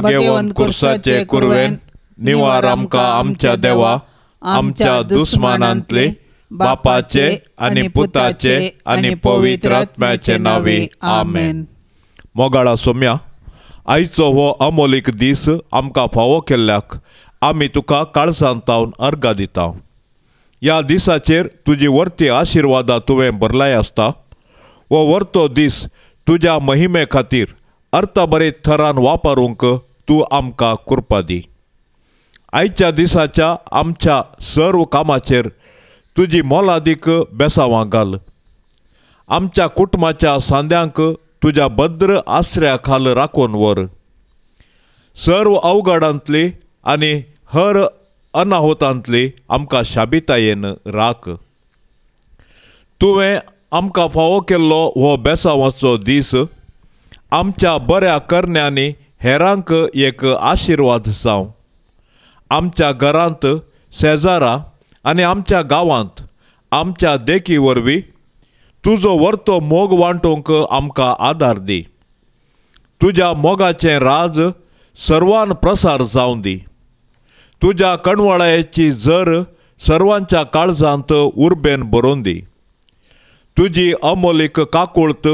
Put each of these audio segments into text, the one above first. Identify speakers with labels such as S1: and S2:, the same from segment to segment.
S1: भाग्यवन कुरसाचे कुर्वेन निवार आमका आमच्या देवा आमच्या दुस्मानांतले बापाचे आणि पुताचे आणि पवित्र आत्म्याचे नावे आमेन मोगाळा सोम्या आयचो हो अमोलीक दीस आमकां फावो केल्ल्याक आमी तुका काळसांत तावन अर्गा दिता ह्या दिसाचेर तुजी वर्ती आशिर्वादां तुवें भरलाय आसता वो वरतो दीस तुज्या महिमे खातीर अर्थ बरे थरान वापरूंक तू आमकां कृपा दी आयच्या दिसाच्या आमच्या सर्व कामाचेर तुजी मोलादीक बेसावां घाल आमच्या कुटुंबाच्या सांद्यांक तुज्या भद्र आश्र्या खाल राखून वर सर्व अवघडांतली आनी हर अनाहुतांतली आमकां शाबितायेन राख तुवें आमकां फावो केल्लो हो बेसावांचो दीस आमच्या बऱ्या करण्यांनी हेरांक एक आशिर्वाद जावं आमच्या घरांत शेजारा आनी आमच्या गांवांत आमच्या देखी वरवीं तुजो वर्तो मोग वांटोंक आमकां आदार दी तुज्या मोगाचें राज सर्वान प्रसार जावं दी तुज्या कणवळ्याची जर सर्वांच्या काळजांत उर्बेन बरोवन दी तुजी अमोलीक काकुळत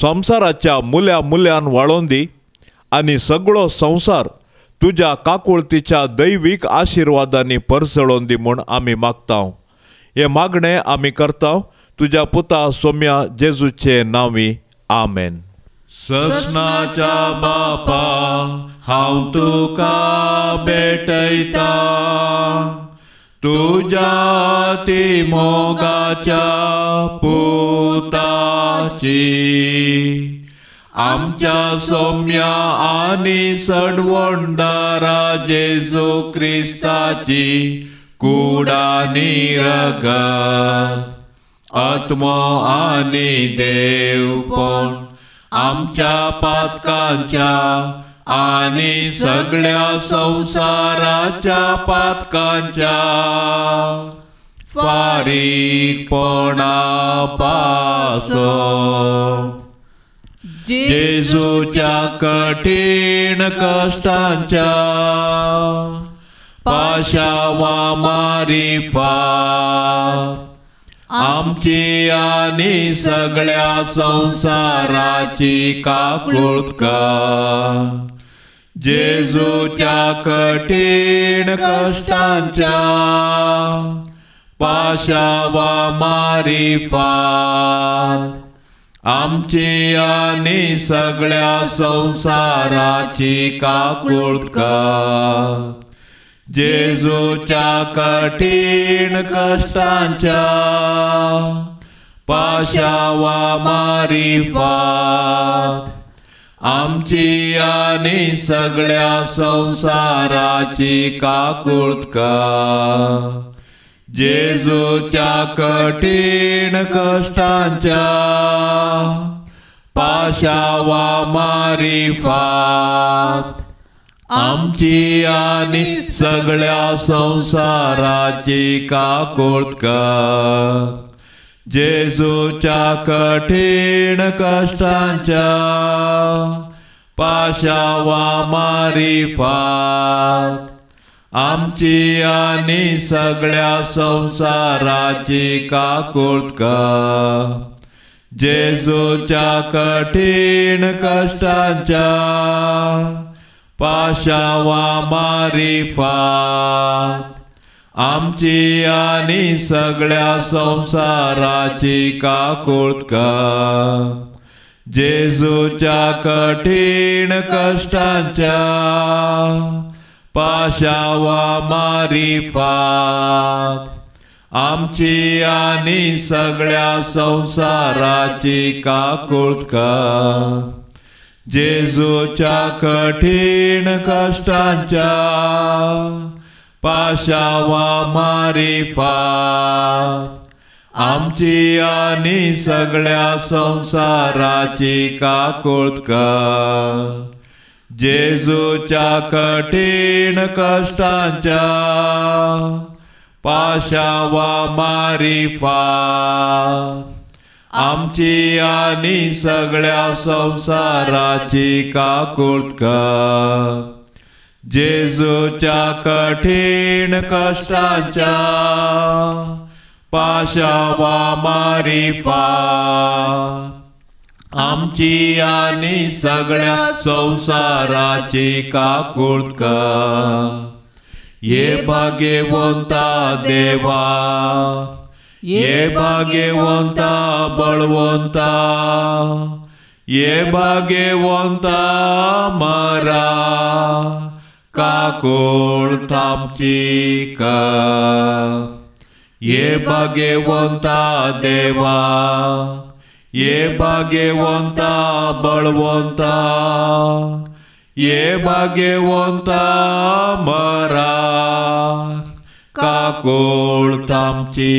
S1: संसाराच्या मुल्या मुल्यान वाळोवन दी आणि सगळो संसार तुझ्या काकुळतीच्या दैवीक आशिर्वादांनी परसळून दी म्हूण आमी मागतांव हे मागणे आम्ही करता तुझ्या पुता सोम्या जेजूचे नावी आमेन
S2: ससनाच्या बापा हांव तुका भेटयता तुज्या ती मोगाच्या पुताची आमच्या सौम्या आणि सडवणदारा जेजो ख्रिस्ताची कुडा निरगा आत्मा आणि देव पण आमच्या पातकांच्या आणि सगळ्या संसाराच्या पातकांच्या फारीकपणा पास जेजूच्या कठीण कष्टांच्या पाशावा मारी फा आमची आणि सगळ्या संसाराची काकुळका जेजूच्या कठीण कष्टांच्या पाशावा मारी फा आमची आणि सगळ्या संसाराची काकुळका जेजूच्या कठीण कष्टांच्या पाशावा फात आमची आणि सगळ्या संसाराची काकुळका जेजूच्या कठीण कष्टांच्या पाशावा मारी फात आमची आणि सगळ्या संसाराची काकोतकर जेजूच्या कठीण कष्टांच्या पाशावा मारी फात आमची आणि सगळ्या संसाराची काकुळका जेजूच्या कठीण कष्टांच्या पाशावा मारी फात आमची आणि सगळ्या संसाराची काकुळका जेजूच्या कठीण कष्टांच्या पाशावा मारी मारिफात आमची आणि सगळ्या संसाराची काकुळका जेजूच्या कठीण कष्टांच्या पाशावा फा आमची आणि सगळ्या संसाराची काकुळका जेजूच्या कठीण कष्टांच्या पाशावा फा आमची आणि सगळ्या संसाराची काकुळ जेजूच्या कठीण कष्टांच्या पाशावा फा आमची आणि सगळ्या संसाराची काकुळ ये भाग्यवंता देवा ये भाग्यवंता बळवंता ये भाग्यवंता मरा काकोळ थांबची का ये भाग्यवंता देवा ये बागेवंत बळवंता ये भाग्यवंता मरा काकोळ तामची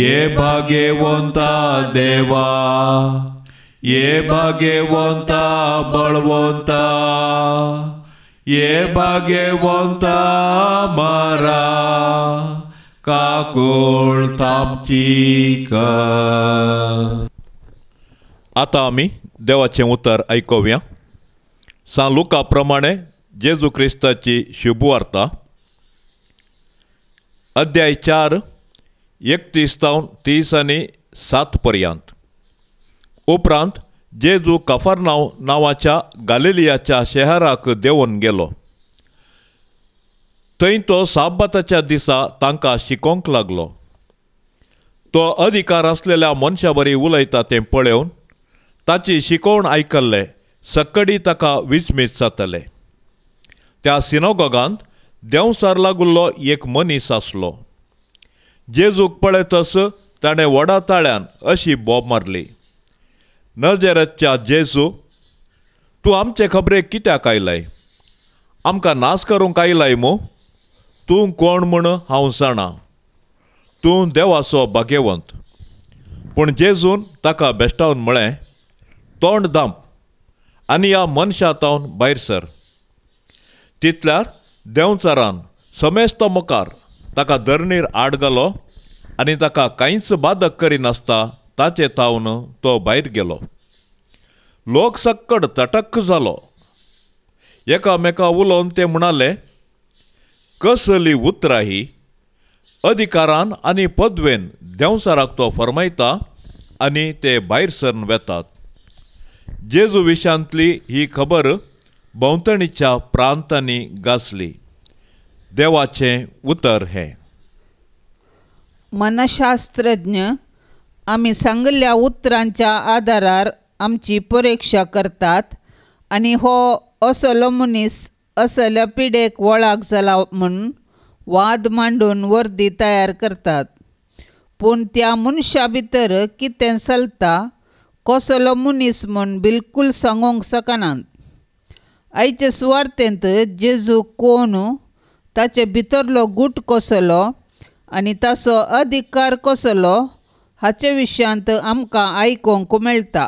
S2: ये भाग्यवंता देवा ये भाग्यवंता बळवंता ये भाग्यवंता मरा काकुळतापचिक
S1: आता आम्ही देवाचें उतर ऐकूया सांग जेजू क्रिस्ताची शुभवार्ता अध्याय चार एकतीस तावन तीस आनी सात पर्यंत उपरांत जेजू कफरनाव नावाच्या गालिलियाच्या शहराक देऊन गेलो थंय तो साबाताच्या दिसा तांकां शिकोंक लागलो तो अधिकार आसलेल्या मनशा बरी उलयता तें पळोवन ताची शिकवण आयकल्ले सक्कडी ताका विजमीत जातले त्या सिनोगोगांत देंवसार लागुल्लो एक मनीस आसलो जेजूक पळयतस ताणें व्हडा ताळ्यान अशी बोब मारली नजरेच्या जेजू तूं आमचे खबरेक कित्याक आयलाय आमकां नास करूंक आयलाय मू तूं कोण म्हण हांव जाणा तूं देवाचो भाग्यवंत पूण जेजून ताका बेश्टावन म्हळें तोंड दाम आनी ह्या मनशा तावन भायर सर तितल्यार देंवचारान समेस्त मुखार ताका धरणीर आड गेलो आनी ताका कांयच बादक करिनासता ताचे तावन तो भायर गेलो लोक सक्कड तटक्क जालो एकामेका उलोवन ते म्हणाले कसली ही, अधिकारान आणि पदवेन देंवचाराक तो फरमयता आनी ते भायर सरन वेतात जेजू विशांतली ही खबर भोंवतणीच्या प्रांतांनी गाजली देवाचे उतर हे
S3: मनशास्त्रज्ञ आम्ही सांगल्या उतरांच्या आधारार आमची परीक्षा करतात आणि हो असलो मनीस लपीड पिडेक वळाग झाला म्हणून वाद मांडून वर्दी तयार करतात पूण त्या मनशा भितर कितें चलता कसलो मनीस म्हूण बिलकूल सांगूंक शकनात आयचे सुवार्थेंत जेजू कोण ताचे भितरलो गूट कसलो आनी ताचो अधिकार कसलो हाचे विशयांत आमकां आयकूंक मेळटा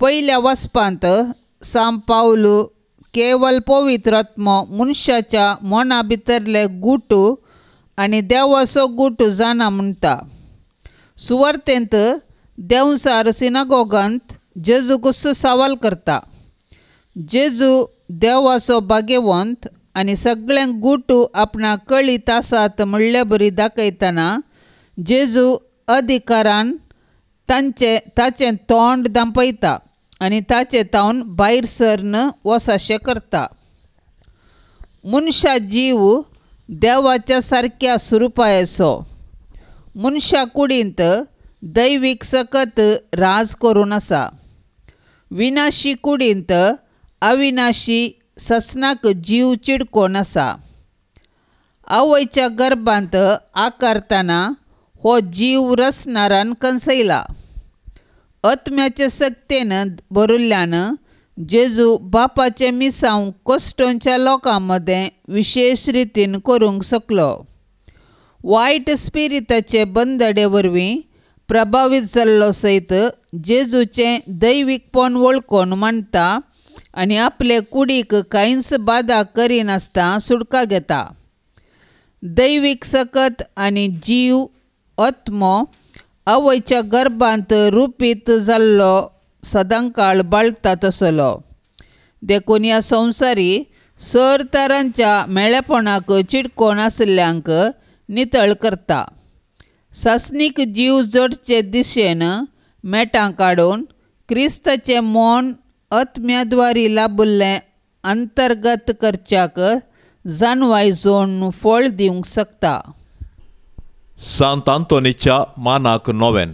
S3: पयल्या वचपांत सांपावलू पवित्र रत्मो मनशाच्या मना भितरले गुटू आनी देवाचो गुटू जाणा म्हणटा सुवर्तेंत देवसार सिनागोगांत जेजू गुस्सो सवाल करता जेजू देवाचो भाग्यवंत आणि सगळ्यांक गुटू आपणा कळीत आसात म्हणले बरी दाखयतना जेजू अधिकारान तांचे ताचें तोंड दांपयता आणि ताचे तावन भायर सरन वसाशें करता मनशा जीव देवाच्या सारक्या स्वरुपायेचो मनशा कुडींत दैवीक सकत राज करून आसा विनाशी कुडींत अविनाशी ससनाक जीव चिडकोन आसा आवयच्या गर्भांत आकारतना हो जीव रसनारान कंसयला अत्म्याचे सक्तेन भरुल्ल्यान जेजू बापाचे मिसांव कश्टोंच्या लोकां मदें विशेष रितीन करूंक शकलो वायट स्पिरिताचे बंदडे वरवीं प्रभावीत जाल्लो सयत जेजूचे दैवीकपण वळखोन मांडता आनी आपले कुडीक कांयच बादा करिनासतना सुटका घेता दैवीक सकत आनी जीव अत्मो आवयच्या गर्भांत रुपीत जाल्लो सदांकाळ बाळता तसलो देखून ह्या संवसारी सर तरांच्या मेळेपणाक चिडकोण आसल्यांक नितळ करता सासनीक जीव जडचे दिशेन मेटां काडून क्रिस्ताचें मोन अत्म्याद्वारी लाबुल्लें अंतर्गत करच्याक जानवाय जोण फळ दिवंक शकता
S1: Sant Antoniच्या मानाक नोवेन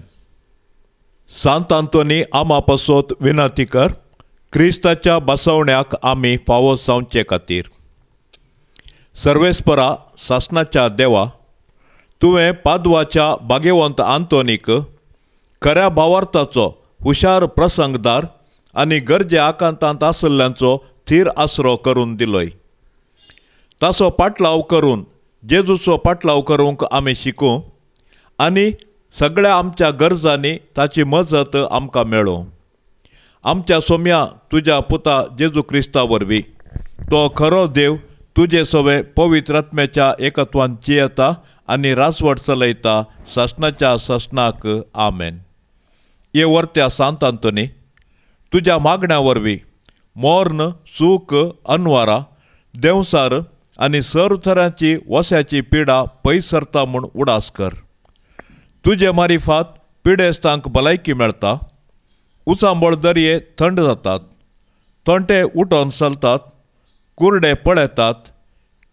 S1: सांत आंतोनी आमा पासोत विनंती कर क्रिस्ताच्या बसवण्याक आमी फावो जावचे खातीर सर्वेस्परा सासनाच्या देवा तुवें पादवाच्या बागेवंत आंतोनीक खऱ्या भावार्थाचो हुशार प्रसंगदार आनी गरजे आकांतांत आसल्ल्यांचो थीर आसरो करून दिलोय ताचो पाटलाव करून जेजूचो पाटलाव करूंक आम्ही शिकू आणि सगळ्या आमच्या गरजांनी ताची मजत आमकां मेळो आमच्या सोम्या तुज्या पुता जेजू क्रिस्ता वरवीं तो खरो देव तुजे सवय पवित्र एकत्वान जियेता आणि रासवट चलयता सस्नाच्या सस्नाक आमेन हे वर्त्या सांतांतनी तुझ्या तुज्या मागण्या वरवीं मोर्न सूक अनवारा देवसार आणि थरांची वस्याची पिडा पैसरता सरता म्हूण उडास कर तुझे मारिफात पिडेस्तांक भलायकी मेळटा उचांबळ दर्ये थंड जातात तोंटे उठोन चलतात कुरडे पळयतात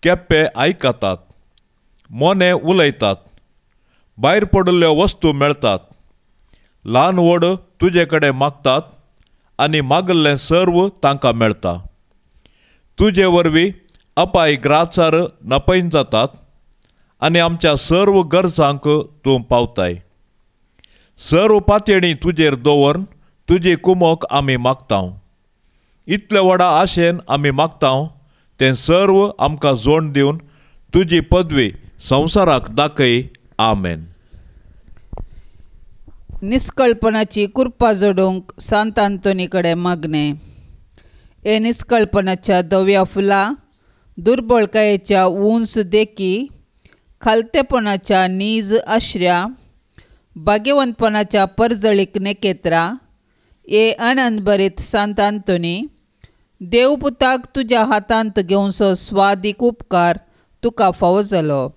S1: केप्पे आयकतात मोने उलयतात भायर पडल्ल्यो वस्तू मेळतात ल्हान वड तुजे कडेन मागतात आनी मागल्ले सर्व तांकां मेळटा तुजे वरवीं अपाय ग्रासार नपैन जातात आणि आमच्या सर्व गरजांक तू पावताय सर्व पातेणी तुझे दवरन तुझे कुमोक आम्ही मागता इतले वडा आशेन आम्ही मागता ते सर्व आमकां जोड देऊन तुझी पदवी संवसाराक दाखय आमेन
S3: निस्कल्पनाची कृपा जोडूंक सांत आंतोनी कडेन मागणे हे निस्कल्पनाच्या दव्या फुलां दुर्बळकायेच्या उंच देखी खालतेपणाच्या नीज आश्र्या भाग्यवंतपणाच्या परजळीक नेकेत्रा ए आनंद संत आंतोनी देवपुताक तुज्या हातांत घेवनसो स्वादीक उपकार तुका फावो जालो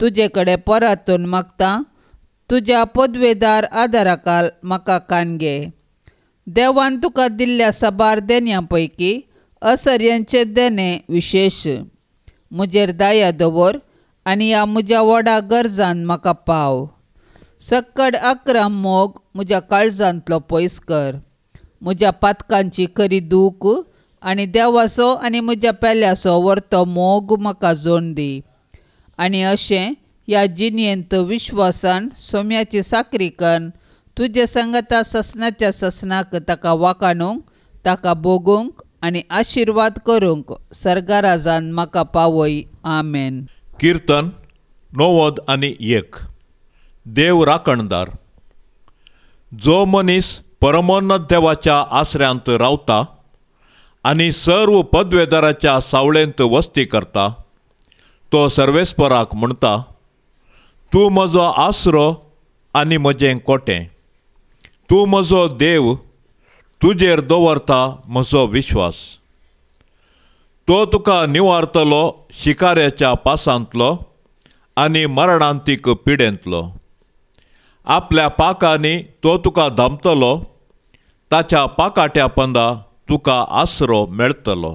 S3: तुजे कडेन परतून मागता तुज्या पदवेदार आदाराकाल म्हाका कान देवान तुका दिल्ल्या साबार देन्या पैकी देणे विशेष मुजेर दाया दवर आणि या म्हज्या वडा गरजान म्हाका पाव सक्कड अकरा मोग मुज्या काळजांतलो पयस कर म्हज्या पातकांची खरी दूख आणि देवासो आणि मुज्या पेल्यासो व्हरतो मोग म्हाका जोण दी आणि अशें या जिनयेंत विश्वासान सोम्याची साकरी कन तुजे सांगता ससनाच्या ससनाक ताका वाकाणूंक ताका भोगूंक आणि आशीर्वाद करूंक सर्गाराजान म्हाका पावय आमेन
S1: कीर्तन णव्वद आनी एक देव राखणदार जो मनीस परमोन्नत देवाच्या आसऱ्यांत रावता आनी सर्व पदवेदाराच्या सावळेंत वस्ती करता तो सर्वेस्पराक म्हणटा तूं म्हजो आसरो आनी म्हजें कोटें तूं म्हजो देव तुजेर दवरता म्हजो विश्वास तो तुका निवारतलो शिकाऱ्याच्या पासांतलो आनी मरणांतीक पिडेंतलो आपल्या पाकांनी तो तुका दमतलो ताच्या पाकाट्या पंदा तुका आसरो मेळतलो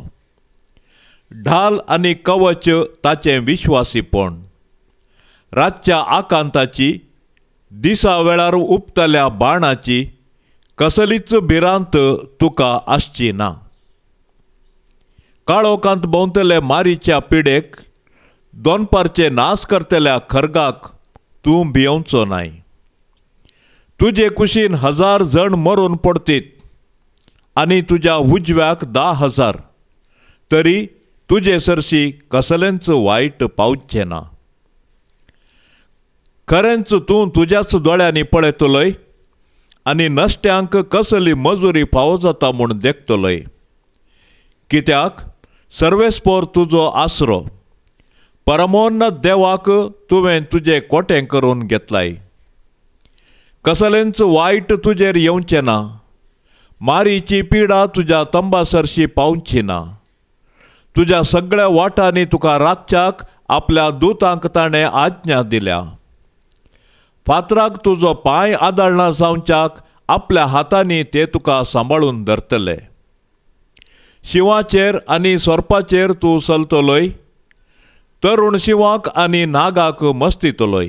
S1: ढाल आनी कवच ताचे विश्वासीपण रातच्या आकांताची दिसा वेळार उपतल्या बाणाची कसलीच भिरांत तुका आसची ना काळोखांत भोंवतले मारीच्या पिडेक दोनपारचे नाश करतल्या खरगाक तूं भियोवचो नाय तुजे कुशीन हजार जण मरून पडतीत आनी तुज्या उजव्याक धा हजार तरी तुजे सरशी कसलेंच वायट पावचें ना खरेंच तूं तुज्याच दोळ्यांनी पळयतलोय आनी नष्ट्यांक कसली मजुरी फावो जाता म्हूण देखतलोय कित्याक सर्वेस्पोर तुजो आसरो परमोन्न देवाक तुवें तुजें कोटें करून घेतलाय कसलेंच वायट तुजेर येवचें ना मारीची पिडा तुज्या तंबासरशी पावची ना तुज्या सगळ्या वाटांनी तुका रातच्याक आपल्या दूतांक ताणें आज्ञा दिल्या फातराक तुजो पांय आदळणा जावच्याक आपल्या हातांनी ते तुका सांबाळून धरतले शिवाचेर आनी सोरपाचेर तूं चलतलोय तरुण शिवाक आनी नागाक मस्तितलोय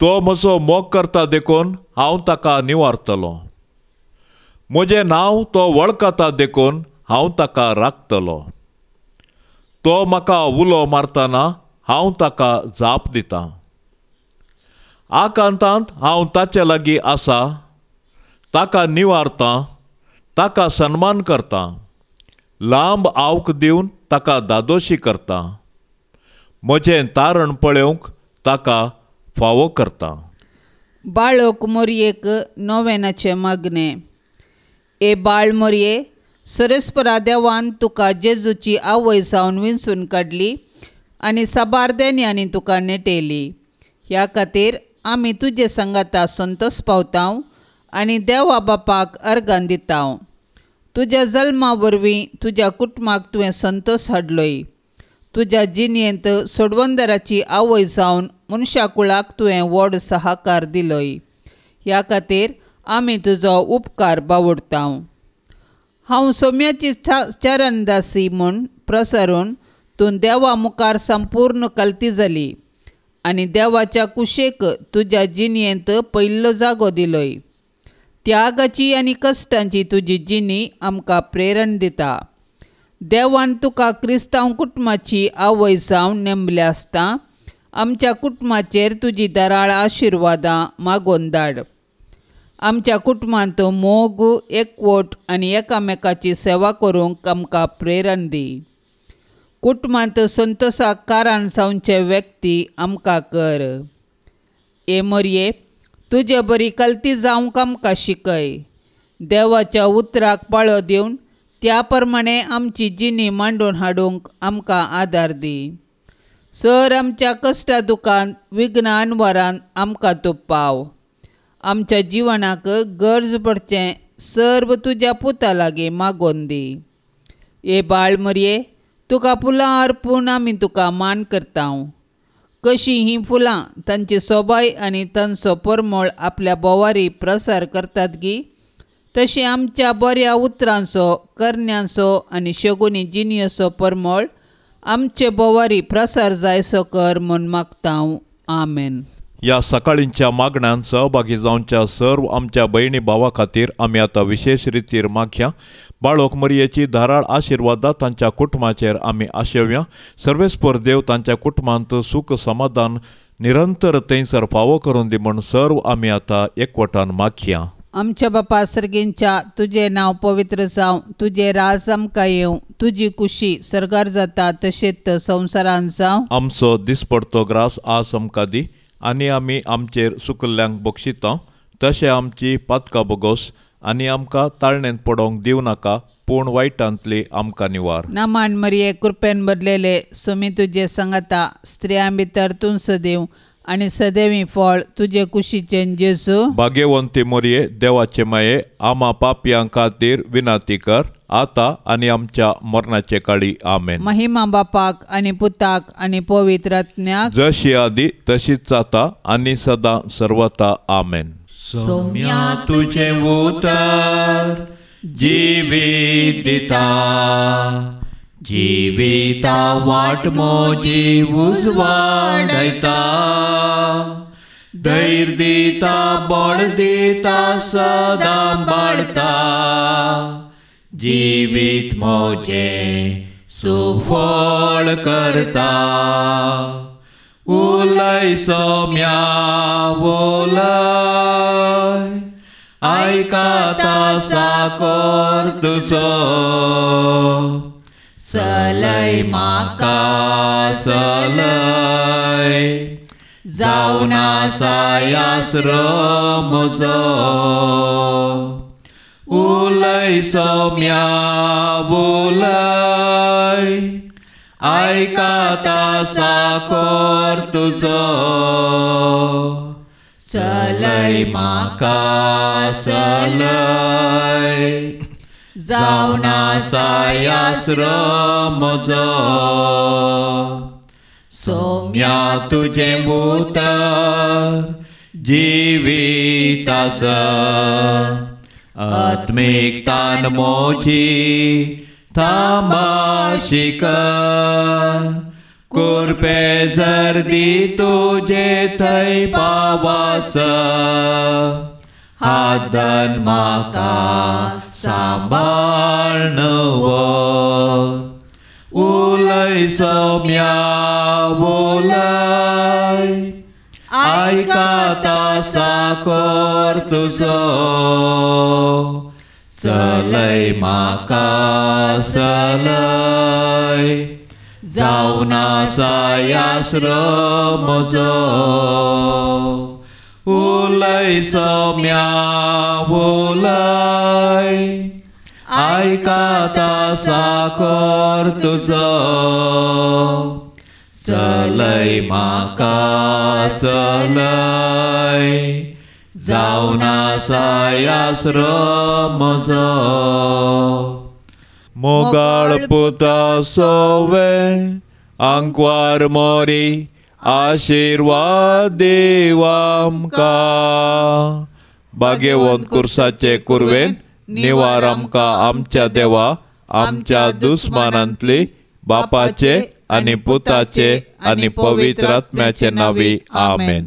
S1: तो म्हजो मोग करता देखून हांव ताका निवारतलो म्हजें नांव तो वळखता देखून हांव ताका राखतलो तो म्हाका उलो मारतना हांव ताका जाप दितां आकांतांत हांव ताचे लागीं आसा ताका निवारतां ताका सन्मान करतां लांब आवक दिवन ताका दादोशी करता म्हजें तारण पळोवंक ताका फावो करता
S3: बाळक मोरयेक नोवेनाचें मागणें ए बाळ मोरये सरेस्परा देवान तुका जेजूची आवय सावन विंचून काडली आनी साबार यांनी तुका नेटयली ह्या खातीर आमी तुझे संगाता संतोष पावतांव आणि देवा बापाक अर्गान दितांव तुज्या जल्मा वरवीं तुज्या कुटुंबाक तुवें संतोष हाडलोय तुझ्या जिणेंत सोडवंदराची आवय जावन मनशा कुळाक तुवें व्हड सहाकार दिलोय ह्या खातीर आमी तुजो उपकार बावडतांव हांव सोम्याची चरणदासी म्हूण प्रसारून तूं देवा मुखार संपूर्ण कलती जाली आणि देवाच्या कुशेक तुझ्या जिणयेंत पयल्लो जागो दिलोय त्यागाची आणि कष्टांची तुजी जिणी आमकां प्रेरण दिता देवान तुका क्रिस्तांव कुटुंबाची आवय जावन नेमले आसता आमच्या कुटुंबाचेर तुजी दराळ आशिर्वादां मागोवन धाड आमच्या कुटुंबांत मोग एकवट आनी एकामेकाची सेवा करूंक आमकां प्रेरण दी कुटुंबांत संतोषाक कारण जावचे व्यक्ती आमकां कर हे मोरये तुजे बरी कल्ती जावंक आमकां शिकय देवाच्या उतराक पाळो दिवन त्या प्रमाणे आमची जिणी मांडून हाडूंक आमकां आदार दी सर आमच्या कश्टा दुकान विघ्न वरान आमकां तूं पाव आमच्या जिवनाक गरज पडचें सर्व तुज्या पुता लागीं मागोवन दी हे बाळ मरये तुका फुलां अर्पून आमी तुका मान करता कशीं हीं फुलां तांची सोबाय आनी तांचो परमळ आपल्या बोवारी प्रसार करतात गी तशी आमच्या बऱ्या उतरांचो करण्यांचो आनी शगुनी जिनियसो परमळ आमचे बोवारी प्रसार जायसो कर म्हूण मागता हांव आमेन
S1: या सकाळींच्या मागण्यांत सहभागी जावनच्या सर्व आमच्या भयणी भावा खातीर आमी आतां विशेष रितीर मागया मरियेची धाराळ आशिर्वादा तांच्या कुटुंबाचेर आम्ही आशेव्या सर्वेस्पर देव तांच्या कुटुंबांत सुख समाधान निरंतर थंयसर फावो करून दी म्हण सर्व आम्ही आता एकवटान माखिया
S3: आमच्या बापा सर्गींच्या तुझे नाव पवित्र जावं तुझे राज आमकां येवं तुझी खुशी सरगार जाता तशेंच संवसारान जावं
S1: आमचो दिसपडतो ग्रास आस आमकां दी आनी आमी आमचेर सुकल्ल्यांक बक्षिता तशें आमची पातकां बगोस आनी आमकां ताळणेंत पडोंक दिव नाका पूण वायटांतली आमकां निवार
S3: नामान मरये कृपेन बदलेले सोमी तुजे संगता स्त्रियां भितर तूं सदैव आणि सदैवी फळ तुझे कुशीचे जेसू
S1: भाग्यवंती मोरये देवाचे माये आमा पापयां खातीर विनाती कर आता आणि आमच्या मरणाचे काळी आमेन
S3: महिमा बापाक आणि पुताक आणि पवित्रज्ञाक
S1: जशी आदी तशीच जाता आणि सदा सर्वता आमेन
S2: सोम्या तुझे उतर दिता जीविता वाट मोजी उजवाडता धैर दिता बळ देता सदा बाळता जीवित मोजे सुफळ करता so ai ta 无来受命无来，爱卡达萨格杜索，萨
S3: 莱玛
S2: 卡萨莱，giáo na saya so ulai somya bulai ai ta kata sakor tuzo
S3: salai
S2: maka salai
S3: zauna
S2: sayasra mozo somya tuje muta jivitasa atmik chi. थांबाशिक कुर्पे सर्दी तुझे थै पावास हादन माका सांभाळ उलय Soumya ca na Selai maka selai Zauna saya sremozo mia somya ulai Ai kata sakor tuzo Selai maka selai सायाश्रमज मोगाळ पुता सोवे अंकवार मोरी आशीर्वाद का
S1: बागेवन कुर्साचे कुर्वेन निवार आमकां आमच्या देवा आमच्या दुस्मानांतली बापाचे आणि पुताचे आणि पवित्र आत्म्याचे नावी आमेन